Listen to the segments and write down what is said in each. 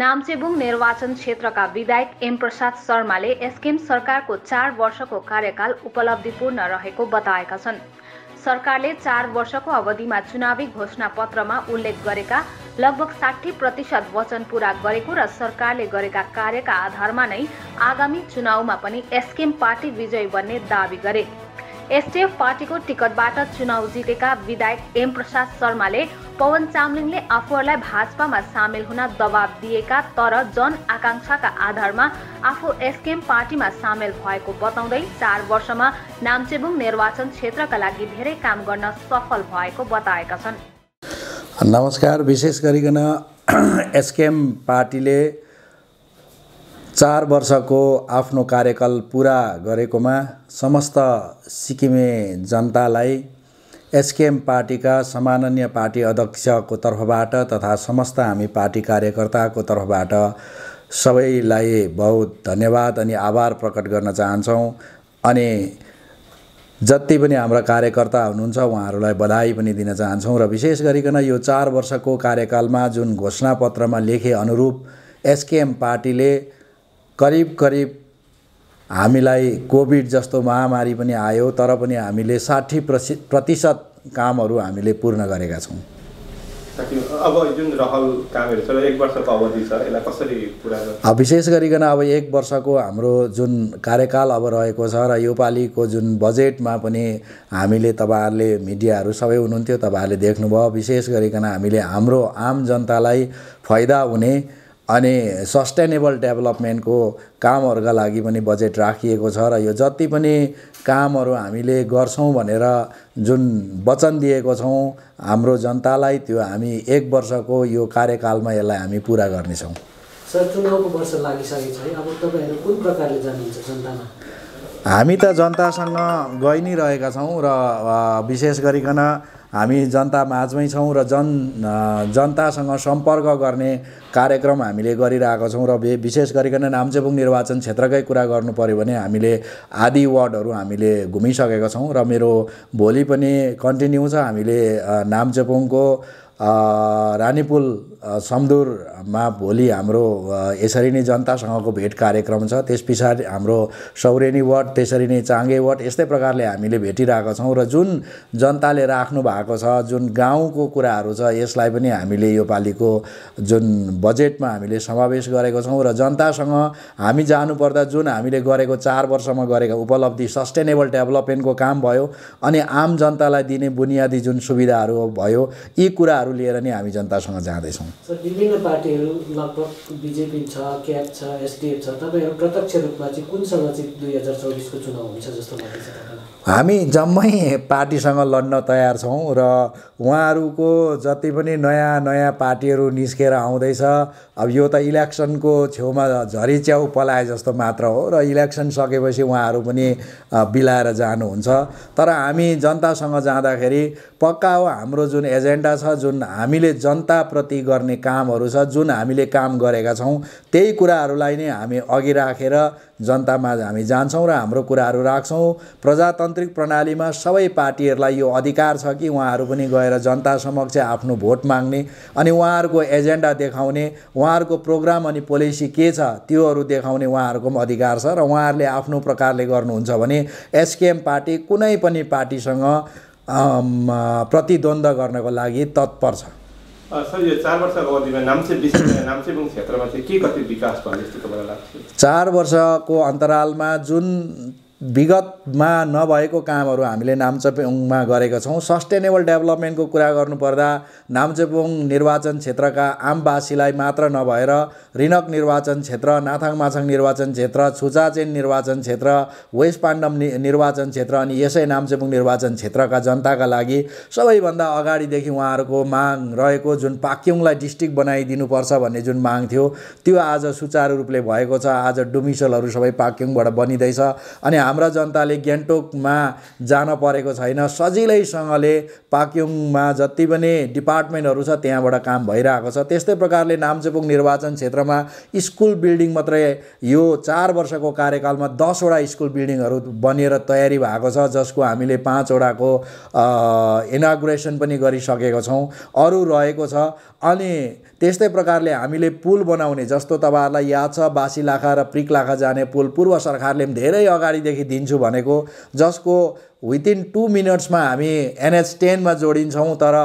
नाम्चेबुङ निर्वाचन क्षेत्रका विधायक एमप्रसाद शर्माले एसकेएम सरकारको चार वर्षको कार्यकाल उपलब्धिपूर्ण रहेको बताएका छन् सरकारले चार वर्षको अवधिमा चुनावी घोषणा पत्रमा उल्लेख गरेका लगभग साठी प्रतिशत वचन पूरा गरेको र सरकारले गरेका कार्यका आधारमा नै आगामी चुनावमा पनि एसकेएम पार्टी विजयी बन्ने दावी गरे एसडिएफ पार्टीको टिकटबाट चुनाव जितेका विधायक एम प्रसाद शर्माले पवन चामलिङले आफूहरूलाई भाजपामा सामेल हुन दबाब दिएका तर जन आकाङ्क्षाका आधारमा आफू एसकेएम पार्टीमा सामेल भएको बताउँदै चार वर्षमा नाम्चेबुङ निर्वाचन क्षेत्रका लागि धेरै काम गर्न सफल भएको बताएका छन् नमस्कार विशेष गरिकन एसकेएम पार्टीले चार वर्षको आफ्नो कार्यकाल पुरा गरेकोमा समस्त सिक्किमे जनतालाई एसकेएम पार्टीका सामान्य पार्टी अध्यक्षको तर्फबाट तथा समस्त हामी पार्टी कार्यकर्ताको तर्फबाट सबैलाई बहुत धन्यवाद अनि आभार प्रकट गर्न चाहन्छौँ अनि जति पनि हाम्रा कार्यकर्ता हुनुहुन्छ उहाँहरूलाई बधाई पनि दिन चाहन्छौँ र विशेष गरिकन यो चार वर्षको कार्यकालमा जुन घोषणापत्रमा लेखे अनुरूप एसकेएम पार्टीले करिब करिब हामीलाई कोभिड जस्तो महामारी पनि आयो तर पनि हामीले साठी प्रसि प्रतिशत कामहरू हामीले पूर्ण गरेका छौँ अब जुन रहल कामहरू छ एक वर्षको अवधि छ यसलाई कसरी पुरा विशेष गरिकन अब एक वर्षको हाम्रो जुन कार्यकाल अब रहेको छ र योपालिको जुन बजेटमा पनि हामीले तपाईँहरूले मिडियाहरू सबै हुनुहुन्थ्यो तपाईँहरूले देख्नुभयो विशेष गरिकन हामीले हाम्रो आम जनतालाई फाइदा हुने अनि सस्टेनेबल डेभलपमेन्टको कामहरूका लागि पनि बजेट राखिएको छ र यो जति पनि कामहरू हामीले गर्छौँ भनेर जुन वचन दिएको छौँ हाम्रो जनतालाई त्यो हामी एक वर्षको यो कार्यकालमा यसलाई हामी पुरा गर्नेछौँ सर चुनावको वर्ष लागिसकेको छ अब तपाईँहरू कुन प्रकारले जानुहुन्छ जनतामा हामी त जनतासँग गइ नै रहेका छौँ र विशेष गरिकन हामी जनता माझमै छौँ र जन जनतासँग सम्पर्क गर्ने कार्यक्रम हामीले गरिरहेको छौँ र विशेष गरिकन नाम्चेबुङ निर्वाचन क्षेत्रकै कुरा गर्नु पऱ्यो भने हामीले आदि वार्डहरू हामीले घुमिसकेका छौँ र मेरो भोलि पनि कन्टिन्यू छ हामीले नाम्चेबुङको रानीपुल समदुरमा भोलि हाम्रो यसरी नै जनतासँगको भेट कार्यक्रम छ त्यस पछाडि हाम्रो सौरेनी वार्ड त्यसरी नै चाङ्गे वार्ड यस्तै प्रकारले हामीले भेटिरहेका छौँ र जुन जनताले राख्नु भएको छ जुन गाउँको कुराहरू छ यसलाई पनि हामीले योपालिको जुन बजेटमा हामीले समावेश गरेको छौँ र जनतासँग हामी जानुपर्दा जुन हामीले गरेको चार वर्षमा गरेका उपलब्धि सस्टेनेबल डेभलपमेन्टको काम भयो अनि आम जनतालाई दिने बुनियादी जुन सुविधाहरू भयो यी कुराहरू कुराहरू लिएर नै हामी जनतासँग जाँदैछौँ विभिन्न पार्टीहरू लगभग बिजेपी छ क्याप छ एसडिएफ छ तपाईँहरू प्रत्यक्ष रूपमा चाहिँ कुनसँग चाहिँ दुई हजार चौबिसको चुनाव हुन्छ जस्तो लाग्छ हामी जम्मै पार्टीसँग लड्न तयार छौँ र उहाँहरूको जति पनि नयाँ नयाँ पार्टीहरू निस्केर आउँदैछ अब यो त इलेक्सनको छेउमा झरिच्याउ पलाए जस्तो मात्र हो र इलेक्सन सकेपछि उहाँहरू पनि बिलाएर जानुहुन्छ तर हामी जनतासँग जाँदाखेरि पक्का हो हाम्रो जुन एजेन्डा छ जुन जुन हामीले जनताप्रति गर्ने कामहरू छ जुन हामीले काम गरेका छौँ त्यही कुराहरूलाई नै हामी अघि राखेर जनतामा हामी जान्छौँ र हाम्रो कुराहरू राख्छौँ प्रजातान्त्रिक प्रणालीमा सबै पार्टीहरूलाई यो अधिकार छ कि उहाँहरू पनि गएर जनता समक्ष आफ्नो भोट माग्ने अनि उहाँहरूको एजेन्डा देखाउने उहाँहरूको प्रोग्राम अनि पोलिसी के छ त्योहरू देखाउने उहाँहरूको पनि अधिकार छ र उहाँहरूले आफ्नो प्रकारले गर्नुहुन्छ भने एसकेएम पार्टी कुनै पनि पार्टीसँग प्रतिद्वन्द गर्नको लागि तत्पर छ सर यो चार वर्षको अवधिमा क्षेत्रमा के कति विकास भयो जस्तो तपाईँलाई लाग्छ चार वर्षको अन्तरालमा जुन विगतमा नभएको कामहरू हामीले नाम्चोपोङमा गरेका छौँ सस्टेनेबल डेभलपमेन्टको कुरा गर्नुपर्दा नाम्चेपोङ निर्वाचन क्षेत्रका आमवासीलाई मात्र नभएर रिनक निर्वाचन क्षेत्र नाथाङ माछाङ निर्वाचन क्षेत्र छुचाचेन निर्वाचन क्षेत्र वेस्ट पाण्डम निर्वाचन क्षेत्र अनि यसै नाम्चेपोङ निर्वाचन क्षेत्रका जनताका लागि सबैभन्दा अगाडिदेखि उहाँहरूको माग रहेको जुन पाक्योङलाई डिस्ट्रिक्ट बनाइदिनुपर्छ भन्ने जुन माग थियो त्यो आज सुचारू रूपले भएको छ आज डुमिसलहरू सबै पाक्योङबाट बनिँदैछ अनि हाम्रा जनताले गान्तोकमा जान परेको छैन सजिलैसँगले पाक्योङमा जति पनि डिपार्टमेन्टहरू छ त्यहाँबाट काम भइरहेको छ त्यस्तै प्रकारले नाम्चेबुङ निर्वाचन क्षेत्रमा स्कुल बिल्डिङ मात्रै यो चार वर्षको कार्यकालमा दसवटा स्कुल बिल्डिङहरू बनिएर तयारी भएको छ जसको हामीले पाँचवटाको इनागुरेसन पनि गरिसकेको छौँ अरू रहेको छ अनि त्यस्तै प्रकारले हामीले पुल बनाउने जस्तो तपाईँहरूलाई याद छ बासी लाखा र प्रिक लाखा जाने पुल पूर्व सरकारले पनि धेरै अगाडिदेखि दिन्छु भनेको जसको विदिन टु मिनट्समा हामी एनएच टेनमा जोडिन्छौँ तर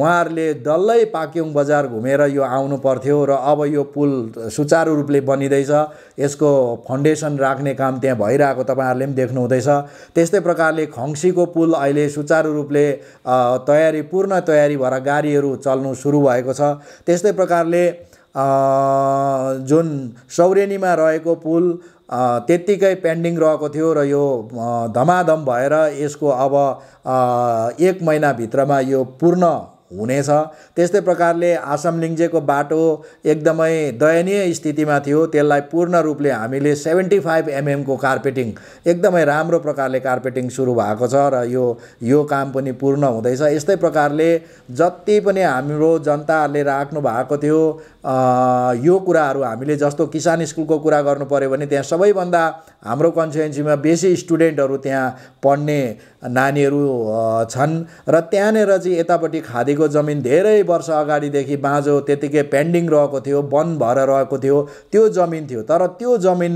उहाँहरूले डल्लै पाक्योङ बजार घुमेर यो आउनु पर्थ्यो र अब यो पुल सुचारु रूपले बनिँदैछ यसको फाउन्डेसन राख्ने काम त्यहाँ भइरहेको तपाईँहरूले पनि देख्नुहुँदैछ त्यस्तै प्रकारले खङ्सीको पुल अहिले सुचारु रूपले तयारी पूर्ण तयारी भएर गाडीहरू चल्नु सुरु भएको छ त्यस्तै प्रकारले जुन सौरेनीमा रहेको पुल त्यत्तिकै पेन्डिङ रहेको थियो र यो धमाधम भएर यसको अब एक महिनाभित्रमा यो पूर्ण हुनेछ त्यस्तै प्रकारले आसाम लिङ्जेको बाटो एकदमै दयनीय स्थितिमा थियो त्यसलाई पूर्ण रूपले हामीले सेभेन्टी फाइभ एमएमको कार्पेटिङ एकदमै राम्रो प्रकारले कार्पेटिङ सुरु भएको छ र यो यो काम पनि पूर्ण हुँदैछ यस्तै प्रकारले जति पनि हाम्रो जनताहरूले राख्नु भएको थियो यो कुराहरू हामीले जस्तो किसान स्कुलको कुरा गर्नु पऱ्यो भने त्यहाँ सबैभन्दा हाम्रो कन्स्टिट्युएन्सीमा बेसी स्टुडेन्टहरू त्यहाँ पढ्ने नानीहरू छन् र त्यहाँनिर चाहिँ यतापट्टि खादीको तपाईँको जमिन धेरै वर्ष अगाडिदेखि बाँझो त्यतिकै पेन्डिङ रहेको थियो वन भएर रहेको थियो त्यो जमिन थियो तर त्यो जमिन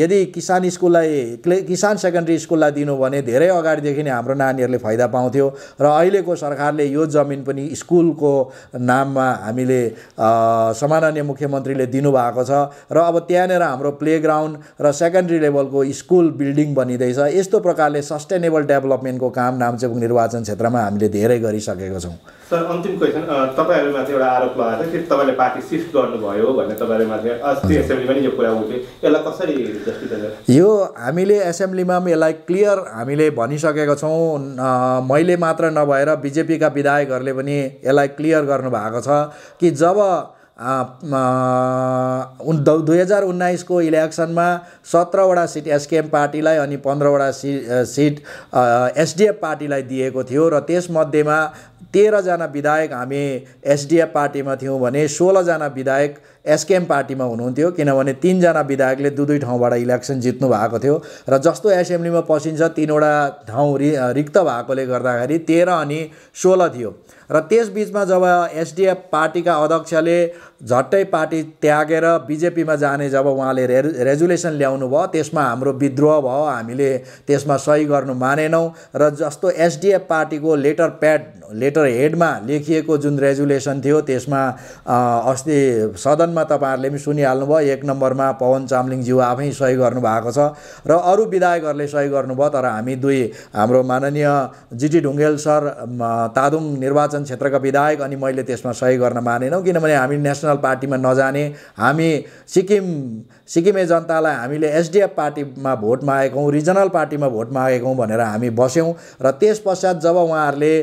यदि किसान स्कुललाई किसान सेकेन्ड्री स्कुललाई दिनु भने धेरै अगाडिदेखि नै हाम्रो नानीहरूले फाइदा पाउँथ्यो र अहिलेको सरकारले यो जमिन पनि स्कुलको नाममा हामीले सामान्य मुख्यमन्त्रीले दिनुभएको छ र अब त्यहाँनिर हाम्रो प्लेग्राउन्ड र सेकेन्ड्री लेभलको स्कुल बिल्डिङ बनिँदैछ यस्तो प्रकारले सस्टेनेबल डेभलपमेन्टको काम नाम्चेबुङ निर्वाचन क्षेत्रमा हामीले धेरै गरिसकेका छौँ सर अन्तिम क्वेसन तपाईँहरूमाथि एउटा आरोप लगाएको कि तपाईँले पार्टी सिफ्ट गर्नुभयो भनेर तपाईँहरूमाथि अस्ति एसेम्ब्लीमा नि यो कुरा उठ्यो यसलाई कसरी यो हामीले एसेम्ब्लीमा पनि यसलाई क्लियर हामीले भनिसकेका छौँ मैले मात्र नभएर बिजेपीका विधायकहरूले पनि यसलाई क्लियर गर्नुभएको छ कि जब दुई हजार उन्नाइसको इलेक्सनमा सत्रवटा सिट एसकेएम पार्टीलाई अनि पन्ध्रवटा सि सिट एसडिएफ पार्टीलाई दिएको थियो र त्यसमध्येमा तेह्रजना विधायक हामी एसडिएफ पार्टीमा थियौँ भने सोह्रजना विधायक एसकेएम पार्टीमा हुनुहुन्थ्यो किनभने तिनजना विधायकले दुई दुई ठाउँबाट इलेक्सन जित्नु भएको थियो र जस्तो एसेम्ब्लीमा पसिन्छ तिनवटा ठाउँ रि रिक्त भएकोले गर्दाखेरि तेह्र अनि सोह्र थियो र त्यसबिचमा जब एसडिएफ पार्टीका अध्यक्षले झट्टै पार्टी त्यागेर बिजेपीमा जाने जब उहाँले रे रेजुलेसन ल्याउनु भयो त्यसमा हाम्रो विद्रोह भयो हामीले त्यसमा सही गर्नु मानेनौँ र जस्तो एसडिएफ पार्टीको लेटर प्याड लेटर हेडमा लेखिएको जुन रेजुलेसन थियो त्यसमा अस्ति सदनमा तपाईँहरूले पनि सुनिहाल्नुभयो एक नम्बरमा पवन चामलिङज्यू आफै सही गर्नुभएको छ र अरू विधायकहरूले सही गर्नुभयो तर हामी दुई हाम्रो माननीय जिटी ढुङ्गेल सर तादुङ निर्वाचन क्षेत्रका विधायक अनि मैले त्यसमा सही गर्न मानेनौँ किनभने हामी नेसनल नेसनल पार्टीमा नजाने हामी सिक्किम सिक्किमे जनतालाई हामीले एसडिएफ पार्टीमा भोट मागेकौँ रिजनल पार्टीमा भोट मागेकौँ भनेर हामी बस्यौँ र त्यस पश्चात जब उहाँहरूले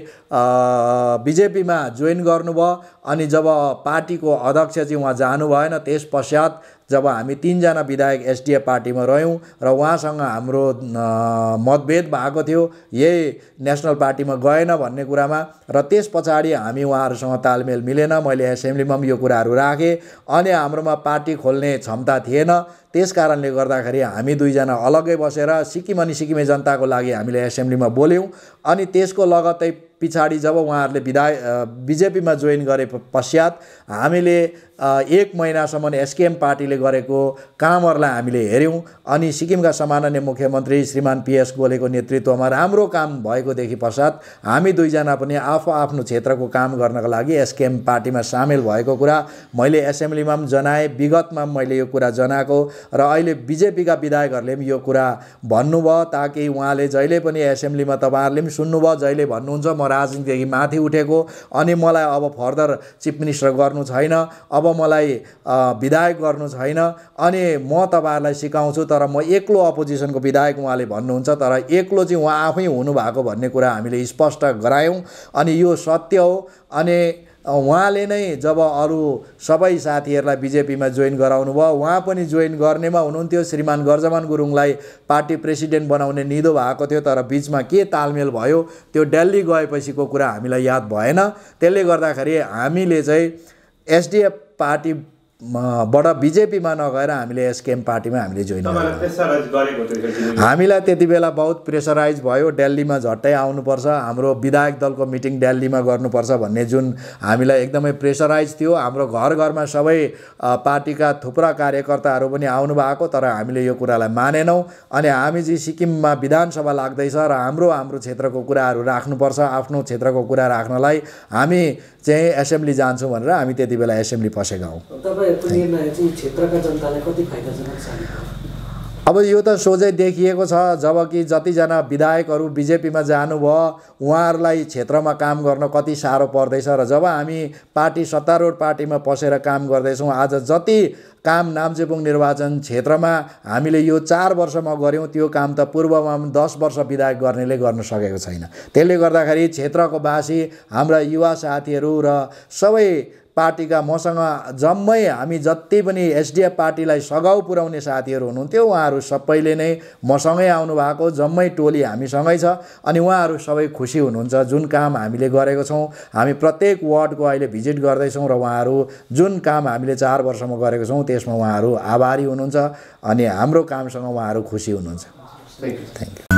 बिजेपीमा जोइन गर्नुभयो अनि जब पार्टीको अध्यक्ष चाहिँ उहाँ जानु भएन त्यस पश्चात जब हामी तिनजना विधायक एसडिएफ पार्टीमा रह्यौँ र उहाँसँग हाम्रो मतभेद भएको थियो यही नेसनल पार्टीमा गएन भन्ने कुरामा र त्यस पछाडि हामी उहाँहरूसँग तालमेल मिलेन मैले एसेम्ब्लीमा पनि यो कुराहरू राखेँ अनि हाम्रोमा पार्टी खोल्ने क्षमता थिएन त्यस कारणले गर्दाखेरि हामी दुईजना अलग्गै बसेर सिक्किम अनि सिक्किमे जनताको लागि हामीले एसेम्ब्लीमा बोल्यौँ अनि त्यसको लगत्तै पछाडि जब उहाँहरूले विधाय बिजेपीमा जोइन गरे पश्चात हामीले एक महिनासम्म एसकेएम पार्टीले गरेको कामहरूलाई हामीले हेऱ्यौँ अनि सिक्किमका सामान्य मुख्यमन्त्री श्रीमान पिएस गोलेको नेतृत्वमा राम्रो काम भएकोदेखि पश्चात हामी दुईजना पनि आफू आफ्नो क्षेत्रको काम गर्नको लागि एसकेएम पार्टीमा सामेल भएको कुरा मैले एसेम्ब्लीमा पनि जनाएँ विगतमा मैले यो कुरा जनाएको र अहिले बिजेपीका विधायकहरूले पनि यो कुरा भन्नुभयो ताकि उहाँले जहिले पनि एसेम्ब्लीमा तपाईँहरूले पनि सुन्नुभयो जहिले भन्नुहुन्छ म राजनीतिदेखि माथि उठेको अनि मलाई अब फर्दर चिफ मिनिस्टर गर्नु छैन अब मलाई विधायक गर्नु छैन अनि म तपाईँहरूलाई सिकाउँछु तर म एक्लो अपोजिसनको विधायक उहाँले भन्नुहुन्छ तर एक्लो चाहिँ उहाँ आफै हुनुभएको भन्ने कुरा हामीले स्पष्ट गरायौँ अनि यो सत्य हो अनि उहाँले नै जब अरू सबै साथीहरूलाई बिजेपीमा जोइन गराउनु भयो उहाँ पनि जोइन गर्नेमा हुनुहुन्थ्यो श्रीमान गर्जमान गुरुङलाई पार्टी प्रेसिडेन्ट बनाउने निदो भएको थियो तर बिचमा के तालमेल भयो त्यो दिल्ली गएपछिको कुरा हामीलाई याद भएन त्यसले गर्दाखेरि हामीले चाहिँ एसडिएफ पार्टी बाट बिजेपीमा नगएर हामीले एसकेएम पार्टीमा हामीले जोइन हामीलाई त्यति बेला बहुत प्रेसराइज भयो दिल्लीमा झट्टै आउनुपर्छ हाम्रो विधायक दलको मिटिङ दिल्लीमा गर्नुपर्छ भन्ने जुन हामीलाई एकदमै प्रेसराइज थियो हाम्रो घर घरमा सबै पार्टीका थुप्रा कार्यकर्ताहरू पनि आउनु भएको तर हामीले यो कुरालाई मानेनौँ अनि हामी चाहिँ सिक्किममा विधानसभा लाग्दैछ र हाम्रो हाम्रो क्षेत्रको कुराहरू राख्नुपर्छ आफ्नो क्षेत्रको कुरा राख्नलाई हामी चाहिँ एसेम्ब्ली जान्छौँ भनेर हामी त्यति बेला एसेम्ब्ली पसेका हौँ अब यो त सोझै देखिएको छ जबकि जतिजना विधायकहरू बिजेपीमा जानुभयो उहाँहरूलाई क्षेत्रमा काम गर्न कति साह्रो पर्दैछ र जब हामी पार्टी सत्तारूढ पार्टीमा पसेर काम गर्दैछौँ आज जति काम नाम्चेपुङ निर्वाचन क्षेत्रमा हामीले यो चार वर्षमा गऱ्यौँ त्यो काम त पूर्वमा पनि दस वर्ष विधायक गर्नेले गर्न सकेको छैन त्यसले गर्दाखेरि क्षेत्रको बासी हाम्रा युवा साथीहरू र सबै पार्टीका मसँग जम्मै हामी जति पनि एसडिएफ पार्टीलाई सघाउ पुर्याउने साथीहरू हुनुहुन्थ्यो उहाँहरू सबैले नै मसँगै आउनुभएको जम्मै टोली हामीसँगै छ अनि उहाँहरू सबै खुसी हुनुहुन्छ जुन काम हामीले गरेको छौँ हामी प्रत्येक वार्डको अहिले भिजिट गर्दैछौँ र उहाँहरू जुन काम हामीले चार वर्षमा गरेको छौँ त्यसमा उहाँहरू आभारी हुनुहुन्छ अनि हाम्रो कामसँग उहाँहरू खुसी हुनुहुन्छ थ्याङ्क यू